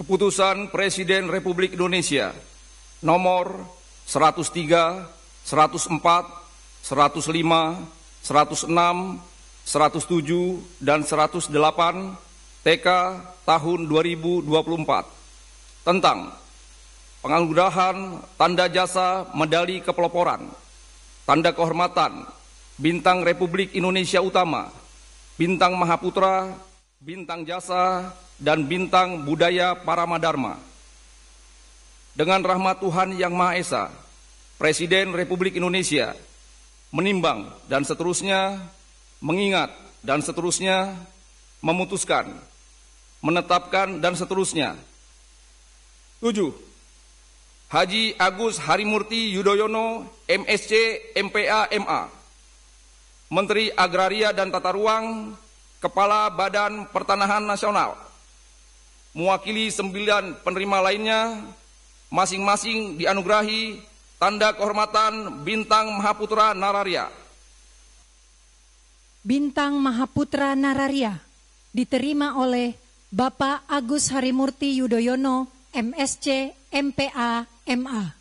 Keputusan Presiden Republik Indonesia nomor 103, 104, 105, 106, 107, dan 108 TK tahun 2024 tentang penganugerahan tanda jasa medali kepeloporan, tanda kehormatan, bintang Republik Indonesia Utama, bintang Mahaputra bintang jasa, dan bintang budaya Paramadharma. Dengan rahmat Tuhan Yang Maha Esa, Presiden Republik Indonesia menimbang dan seterusnya, mengingat dan seterusnya, memutuskan, menetapkan dan seterusnya. 7. Haji Agus Harimurti Yudhoyono, MSC, MPA, MA. Menteri Agraria dan Tata Ruang, Kepala Badan Pertanahan Nasional, mewakili sembilan penerima lainnya, masing-masing dianugerahi tanda kehormatan Bintang Mahaputra Nararia. Bintang Mahaputra Nararia diterima oleh Bapak Agus Harimurti Yudhoyono, MSC, MPA, MA.